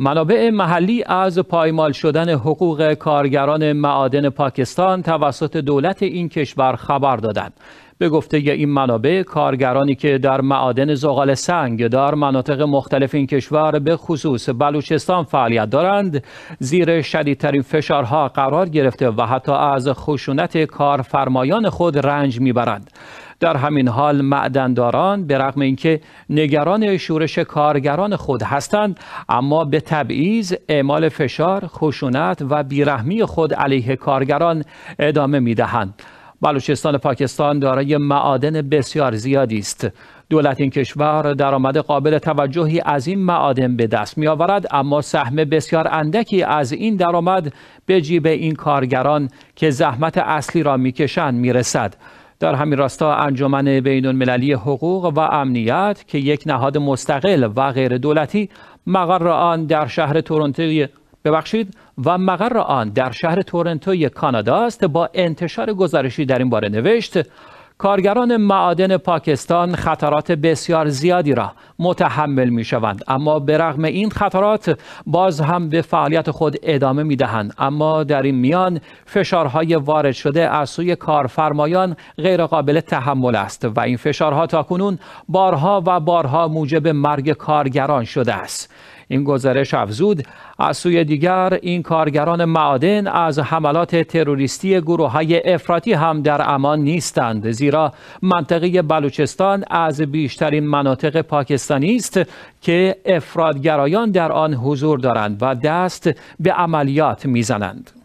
منابع محلی از پایمال شدن حقوق کارگران معادن پاکستان توسط دولت این کشور خبر دادند. به گفته این منابع کارگرانی که در معادن زغال سنگ در مناطق مختلف این کشور به خصوص بلوچستان فعالیت دارند زیر شدیدترین فشارها قرار گرفته و حتی از خشونت کارفرمایان خود رنج میبرند در همین حال معدنداران به رغم اینکه نگران شورش کارگران خود هستند اما به تبعیض اعمال فشار خشونت و بیرحمی خود علیه کارگران ادامه دهند. بلوچستان پاکستان دارای معادن بسیار زیادی است دولت این کشور درآمد قابل توجهی از این معادن به دست می آورد اما سهم بسیار اندکی از این درآمد به جیب این کارگران که زحمت اصلی را می رسد. در همین راستا انجمن بین المللی حقوق و امنیت که یک نهاد مستقل و غیر دولتی مقر آن در شهر تورنتو ببخشید و مقر آن در شهر تورنتوی کانادا است با انتشار گزارشی در این باره نوشت کارگران معادن پاکستان خطرات بسیار زیادی را متحمل می شوند اما برغم این خطرات باز هم به فعالیت خود ادامه می دهند اما در این میان فشارهای وارد شده از سوی کارفرمایان غیرقابل تحمل است و این فشارها تاکنون بارها و بارها موجب مرگ کارگران شده است این گزارش افزود از سوی دیگر این کارگران معادن از حملات تروریستی گروه های افراطی هم در امان نیستند زیرا منطقه بلوچستان از بیشترین مناطق پاکستانی است که افرادگرایان در آن حضور دارند و دست به عملیات میزنند